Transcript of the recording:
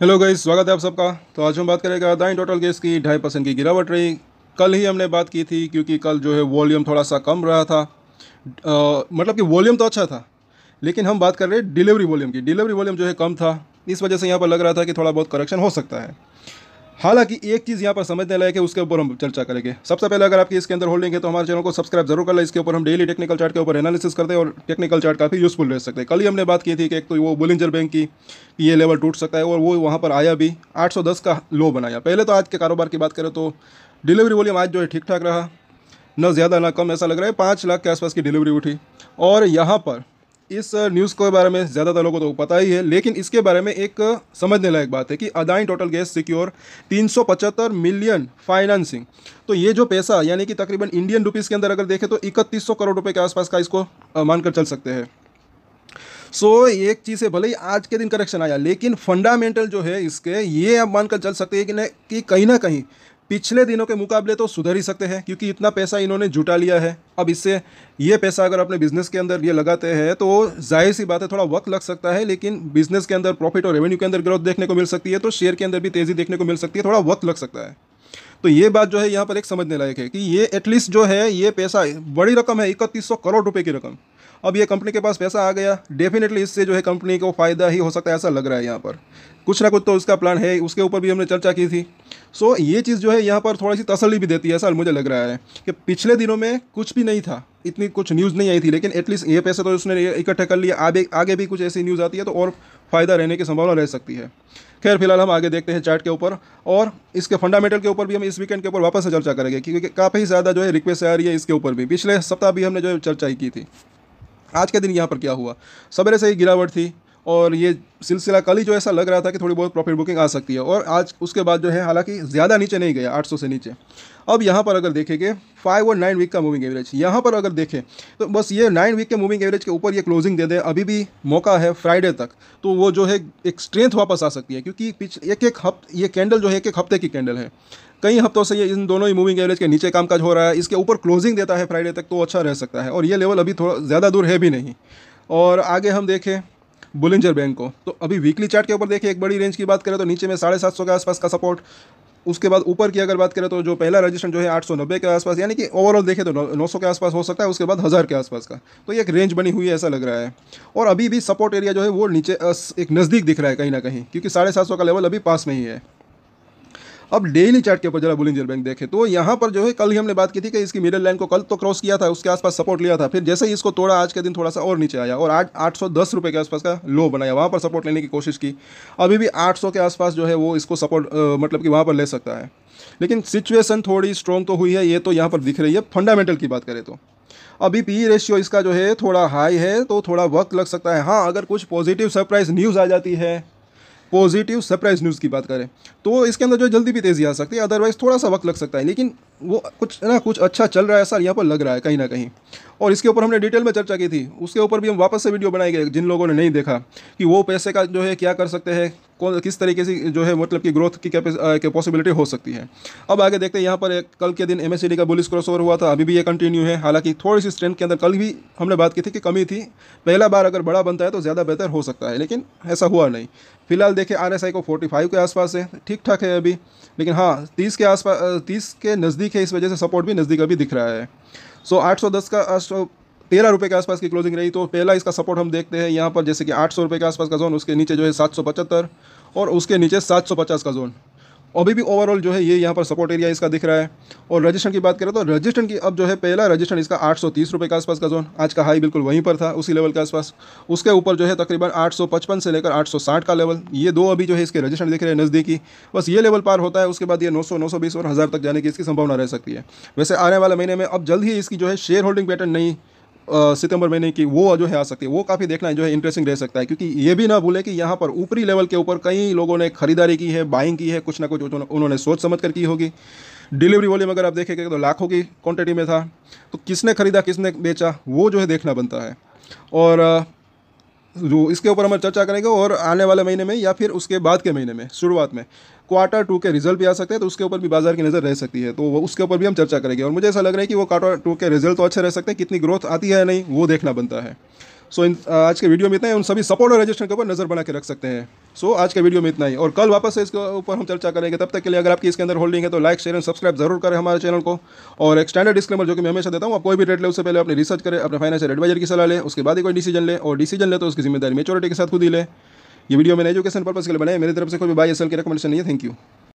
hello guys स्वागत है आप सबका तो आज हम बात करेंगे अदाइन टोटल गैस की ढाई परसेंट की गिरावट रही कल ही हमने बात की थी क्योंकि कल जो है वॉल्यूम थोड़ा सा कम रहा था आ, मतलब कि वॉल्यूम तो अच्छा था लेकिन हम बात कर रहे हैं डिलीवरी वॉल्यूम की डिलीवरी वॉल्यूम जो है कम था इस वजह से यहाँ पर लग रहा था कि थोड़ा बहुत करेक्शन हो सकता है हालांकि एक चीज़ यहाँ पर समझने लायक है उसके ऊपर हम चर्चा करेंगे सबसे पहले अगर आपकी इसके अंदर होल्डिंग है तो हमारे चैनल को सब्सक्राइब जरूर कर ले इसके ऊपर हम डेली टेक्निकल चार्ट के ऊपर एनालिसिस करते हैं और टेक्निकल चार्ट काफ़ी यूजफुल रह सकते हैं कल ही हमने बात की थी कि एक तो वो बुलिंजर बैंक की ये लेवल टूट सकता है और वो वहाँ पर आया भी आठ का लो बनाया पहले तो आज के कारोबार की बात करें तो डिलीवरी वॉल्यूम आज जो है ठीक ठाक रहा न ज़्यादा ना कम ऐसा लग रहा है पाँच लाख के आसपास की डिलीवरी उठी और यहाँ पर इस न्यूज़ के बारे में ज़्यादातर लोगों को तो पता ही है लेकिन इसके बारे में एक समझने लायक बात है कि Adani total gas secure 375 million financing तो ये जो पैसा यानी कि तकरीबन इंडियन रुपीज़ के अंदर अगर देखें तो इकतीस करोड़ रुपये के आसपास का इसको मानकर चल सकते हैं सो so, एक चीज़ है भले ही आज के दिन करेक्शन आया लेकिन फंडामेंटल जो है इसके ये आप मानकर चल सकते हैं कि, कि कहीं ना कहीं पिछले दिनों के मुकाबले तो सुधर ही सकते हैं क्योंकि इतना पैसा इन्होंने जुटा लिया है अब इससे ये पैसा अगर अपने बिजनेस के अंदर ये लगाते हैं तो जाहिर सी बात है थोड़ा वक्त लग सकता है लेकिन बिजनेस के अंदर प्रॉफिट और रेवेन्यू के अंदर ग्रोथ देखने को मिल सकती है तो शेयर के अंदर भी तेज़ी देखने को मिल सकती है थोड़ा वक्त लग सकता है तो ये बात जो है यहाँ पर एक समझने लायक है कि ये एटलीस्ट जो है ये पैसा बड़ी रकम है इकतीस करोड़ रुपये की रकम अब ये कंपनी के पास पैसा आ गया डेफिनेटली इससे जो है कंपनी को फ़ायदा ही हो सकता है ऐसा लग रहा है यहाँ पर कुछ ना कुछ तो उसका प्लान है उसके ऊपर भी हमने चर्चा की थी सो ये चीज़ जो है यहाँ पर थोड़ी सी तसली भी देती है ऐसा मुझे लग रहा है कि पिछले दिनों में कुछ भी नहीं था इतनी कुछ न्यूज़ नहीं आई थी लेकिन एटलीस्ट ये पैसे तो उसने इकट्ठा कर लिया आगे आगे भी कुछ ऐसी न्यूज़ आती है तो और फ़ायदा रहने की संभावना रह सकती है खैर फिलहाल हम आगे देखते हैं चार्ट के ऊपर और इसके फंडामेंटल के ऊपर भी हम इस वीकेंड के ऊपर वापस से चर्चा करेंगे क्योंकि काफ़ी ज़्यादा जो है रिक्वेस्ट आ रही है इसके ऊपर भी पिछले सप्ताह भी हमने जो है चर्चा की थी आज के दिन यहाँ पर क्या हुआ सवेरे से ही गिरावट थी और ये सिलसिला कल ही जो ऐसा लग रहा था कि थोड़ी बहुत प्रॉफिट बुकिंग आ सकती है और आज उसके बाद जो है हालांकि ज़्यादा नीचे नहीं गया 800 से नीचे अब यहाँ पर अगर देखेंगे फाइव और नाइन वीक का मूविंग एवरेज यहाँ पर अगर देखें तो बस ये नाइन वीक के मूविंग एवरेज के ऊपर ये क्लोजिंग दे दें अभी भी मौका है फ्राइडे तक तो वो जो है एक स्ट्रेंथ वापस आ सकती है क्योंकि पिछले एक एक हफ्ते ये कैंडल जो है एक एक हफ्ते की कैंडल है कई हफ्तों से ये इन दोनों ही मूविंग एवरेज के नीचे कामकाज हो रहा है इसके ऊपर क्लोजिंग देता है फ्राइडे तक तो अच्छा रह सकता है और ये लेवल अभी थोड़ा ज़्यादा दूर है भी नहीं और आगे हम देखें बुलिंजर बैंक को तो अभी वीकली चार्ट के ऊपर देखें एक बड़ी रेंज की बात करें तो नीचे में साढ़े सात सौ के आसपास का सपोर्ट उसके बाद ऊपर की अगर बात करें तो जो पहला रजिस्टर जो है आठ सौ नब्बे के आसपास यानी कि ओवरऑल देखें तो नौ सौ के आसपास हो सकता है उसके बाद हज़ार के आसपास का तो ये एक रेंज बनी हुई है ऐसा लग रहा है और अभी भी सपोर्ट एरिया जो है वो नीचे एक नज़दीक दिख रहा है कहीं ना कहीं क्योंकि साढ़े सात सौ का लेवल अभी पास में ही है अब डेली चार्ट के ऊपर जरा बुलिंजर बैंक देखें तो यहाँ पर जो है कल ही हमने बात की थी कि इसकी मिडिल लाइन को कल तो क्रॉस किया था उसके आसपास सपोर्ट लिया था फिर जैसे ही इसको तोड़ा आज के दिन थोड़ा सा और नीचे आया और आठ आठ के आसपास का लो बनाया वहाँ पर सपोर्ट लेने की कोशिश की अभी भी आठ के आसपास जो है वो इसको सपोर्ट मतलब कि वहाँ पर ले सकता है लेकिन सिचुएसन थोड़ी स्ट्रॉन्ग तो हुई है ये तो यहाँ पर दिख रही है फंडामेंटल की बात करें तो अभी पी रेशियो e इसका जो है थोड़ा हाई है तो थोड़ा वक्त लग सकता है हाँ अगर कुछ पॉजिटिव सरप्राइज न्यूज़ आ जाती है पॉजिटिव सरप्राइज न्यूज़ की बात करें तो इसके अंदर जो जल्दी भी तेज़ी आ सकती है अदरवाइज़ थोड़ा सा वक्त लग सकता है लेकिन वो कुछ ना कुछ अच्छा चल रहा है सर यहाँ पर लग रहा है कहीं ना कहीं और इसके ऊपर हमने डिटेल में चर्चा की थी उसके ऊपर भी हम वापस से वीडियो बनाए गए जिन लोगों ने नहीं देखा कि वो पैसे का जो है क्या कर सकते हैं कौन किस तरीके से जो है मतलब कि ग्रोथ की पॉसिबिलिटी हो सकती है अब आगे देखते हैं यहाँ पर एक कल के दिन एम का बुलिस क्रॉस ओवर हुआ था अभी भी ये कंटिन्यू है हालांकि थोड़ी सी स्ट्रेंथ के अंदर कल भी हमने बात की थी कि कमी थी पहला बार अगर बड़ा बनता है तो ज़्यादा बेहतर हो सकता है लेकिन ऐसा हुआ नहीं फिलहाल देखें आर को फोर्टी के आसपास है ठीक ठाक है अभी लेकिन हाँ तीस के आसपास तीस के नज़दीक है इस वजह से सपोर्ट भी नज़दीक अभी दिख रहा है सो आठ का तेरह रुपये के आसपास की क्लोजिंग रही तो पहला इसका सपोर्ट हम देखते हैं यहाँ पर जैसे कि आठ सौ रुपये के आसपास का जोन उसके नीचे जो है सात सौ पचहत्तर और उसके नीचे सात सौ पचास का जोन अभी भी ओवरऑल जो है ये यहाँ पर सपोर्ट एरिया इसका दिख रहा है और रजिस्ट्रेशन की बात करें तो रजिस्ट्रेशन की अब जो है पहला रजिस्ट्रेशन इसका आठ सौ तीस रुपये के आसपास का जोन आज का हाई बिल्कुल वहीं पर था उसी लेवल के आसपास उसके ऊपर जो है तकरीबन आठ सौ पचपन से लेकर आठ सौ साठ का लेवल ये दो अभी जो है इसके रजिस्ट्रेशन दिख रहे हैं नज़दीकी बस ये लेवल पार होता है उसके बाद ये नौ सौ नौ सौ बीस और हज़ार तक जाने की इसकी संभावना रह सकती है वैसे आने वाले महीने में अब जल्द ही इसकी जो है शेयर होल्डिंग पैटर्न नहीं सितंबर महीने की वो जो है आ सकती है वो काफ़ी देखना है जो है इंटरेस्टिंग रह सकता है क्योंकि ये भी ना भूले कि यहाँ पर ऊपरी लेवल के ऊपर कई लोगों ने खरीदारी की है बाइंग की है कुछ ना कुछ उन्होंने सोच समझ कर की होगी डिलीवरी वॉल्यूम अगर आप देखेंगे तो लाखों की क्वांटिटी में था तो किसने खरीदा किसने बेचा वो जो है देखना बनता है और जो इसके ऊपर हम चर्चा करेंगे और आने वाले महीने में या फिर उसके बाद के महीने में शुरुआत में क्वार्टर टू के रिजल्ट भी आ सकते हैं तो उसके ऊपर भी बाजार की नज़र रह सकती है तो वो उसके ऊपर भी हम चर्चा करेंगे और मुझे ऐसा लग रहा है कि वो क्वार्टर टू के रिजल्ट तो अच्छे रह सकते हैं कितनी ग्रोथ आती है या नहीं वो देखना बनता है सो इन uh, आज के वीडियो में इतना ही उन सभी सपोर्ट और रजिस्ट्रेशन के ऊपर नज़र बना के रख सकते हैं सो आज के वीडियो में इतना ही और कल वापस से इसके ऊपर हम चर्चा करेंगे तब तक के लिए अगर आपकी इसके अंदर होल्डिंग है तो लाइक शेयर एंड सब्सक्राइब जरूर करें हमारे चैनल को और एक स्टैंडर्ड डिस्क्लेमर जो कि मैं हमेशा देता हूँ आप कोई भी रेट ले उससे पहले अपने रिसर्च करें अपने फाइनेंशियल एडवाइजर की सलाह लें उसके बाद ही कोई डिसीजन ले और डिसीजन ले तो उसकी जिम्मेदारी मेचोरिटी के साथ खुद ही ले ये वीडियो मैंने एजुकेशन पर्पज़ के लिए बनाए मेरी तरफ से कोई भी बाई एस की रिकमेंडेशन नहीं है थैंक यू